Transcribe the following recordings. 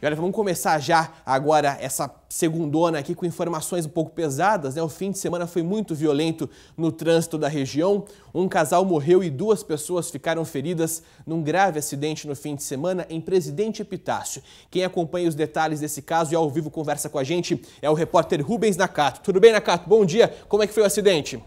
E olha, vamos começar já agora essa segundona aqui com informações um pouco pesadas, né? O fim de semana foi muito violento no trânsito da região. Um casal morreu e duas pessoas ficaram feridas num grave acidente no fim de semana em Presidente Epitácio. Quem acompanha os detalhes desse caso e ao vivo conversa com a gente é o repórter Rubens Nakato. Tudo bem, Nakato? Bom dia. Como é que foi o acidente?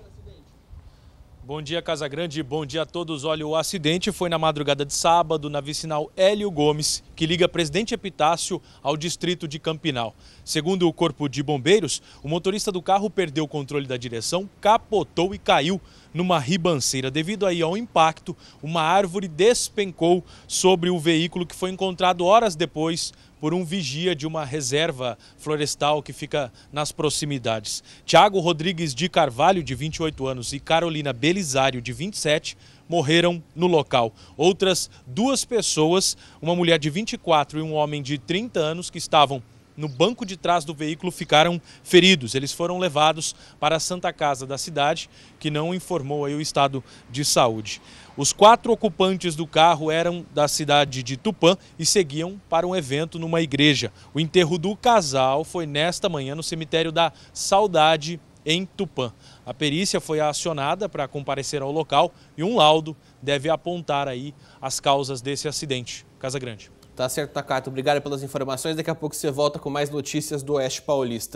Bom dia, Casa Grande. Bom dia a todos. Olha, o acidente foi na madrugada de sábado, na vicinal Hélio Gomes, que liga Presidente Epitácio ao distrito de Campinal. Segundo o Corpo de Bombeiros, o motorista do carro perdeu o controle da direção, capotou e caiu numa ribanceira. Devido aí ao impacto, uma árvore despencou sobre o veículo que foi encontrado horas depois por um vigia de uma reserva florestal que fica nas proximidades. Tiago Rodrigues de Carvalho, de 28 anos, e Carolina Belisário, de 27, morreram no local. Outras duas pessoas, uma mulher de 24 e um homem de 30 anos, que estavam no banco de trás do veículo ficaram feridos. Eles foram levados para a Santa Casa da cidade, que não informou aí o estado de saúde. Os quatro ocupantes do carro eram da cidade de Tupã e seguiam para um evento numa igreja. O enterro do casal foi nesta manhã no cemitério da Saudade, em Tupã. A perícia foi acionada para comparecer ao local e um laudo deve apontar aí as causas desse acidente. Casa Grande. Tá certo, Takato. Obrigado pelas informações. Daqui a pouco você volta com mais notícias do Oeste Paulista.